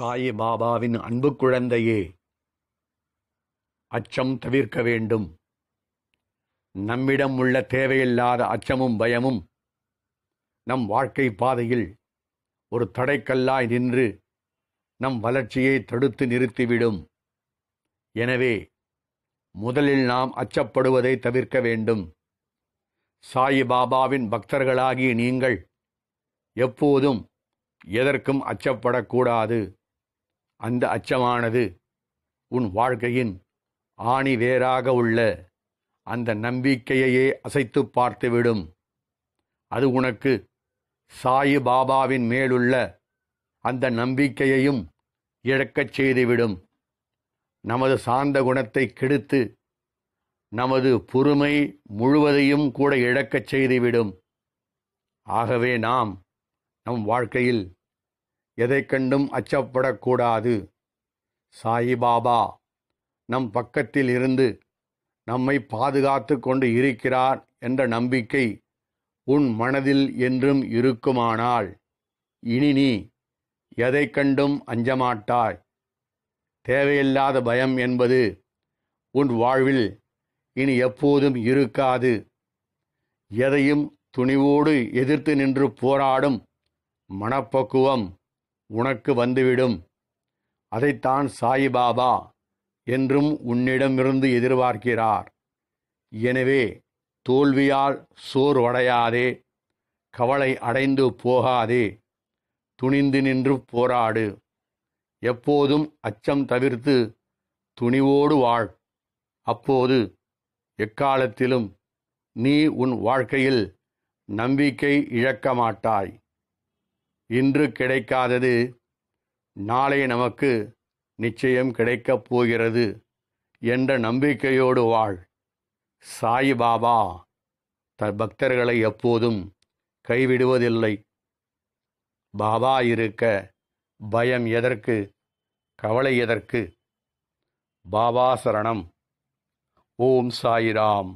சாயி பாபாவின் அன்பு குழந்தையே அச்சம் தவிர்க்க வேண்டும் நம்மிடம் உள்ள தேவையில்லாத அச்சமும் பயமும் நம் வாழ்க்கை பாதையில் ஒரு தடைக்கல்லாய் நின்று நம் வளர்ச்சியை தடுத்து நிறுத்திவிடும் எனவே முதலில் நாம் அச்சப்படுவதை தவிர்க்க வேண்டும் சாயி பாபாவின் பக்தர்களாகிய நீங்கள் எப்போதும் எதற்கும் அச்சப்படக்கூடாது அந்த அச்சமானது உன் வாழ்க்கையின் ஆணி வேறாக உள்ள அந்த நம்பிக்கையையே அசைத்து பார்த்துவிடும் அது உனக்கு சாயி பாபாவின் மேலுள்ள அந்த நம்பிக்கையையும் இழக்கச் செய்துவிடும் நமது சாந்த குணத்தை கெடுத்து நமது பொறுமை முழுவதையும் கூட இழக்கச் செய்துவிடும் ஆகவே நாம் நம் வாழ்க்கையில் எதை கண்டும் அச்சப்படக்கூடாது சாயிபாபா நம் பக்கத்தில் இருந்து நம்மை பாதுகாத்து கொண்டு இருக்கிறார் என்ற நம்பிக்கை உன் மனதில் என்றும் இருக்குமானால் இனி நீ எதை கண்டும் அஞ்சமாட்டாய் தேவையில்லாத பயம் என்பது உன் வாழ்வில் இனி எப்போதும் இருக்காது எதையும் துணிவோடு எதிர்த்து நின்று போராடும் மனப்பக்குவம் உனக்கு வந்துவிடும் அதைத்தான் சாயிபாபா என்றும் உன்னிடமிருந்து எதிர்பார்க்கிறார் எனவே தோல்வியால் சோர்வடையாதே கவலை அடைந்து போகாதே துணிந்து நின்று போராடு எப்போதும் அச்சம் தவிர்த்து துணிவோடு வாழ் அப்போது எக்காலத்திலும் நீ உன் வாழ்க்கையில் நம்பிக்கை இழக்க மாட்டாய் இன்று கிடைக்காதது நாளை நமக்கு நிச்சயம் கிடைக்கப் போகிறது என்ற நம்பிக்கையோடு வாழ் சாய்பாபா த பக்தர்களை எப்போதும் கைவிடுவதில்லை பாபா இருக்க பயம் எதற்கு கவலை எதற்கு பாபா சரணம் ஓம் சாயிராம்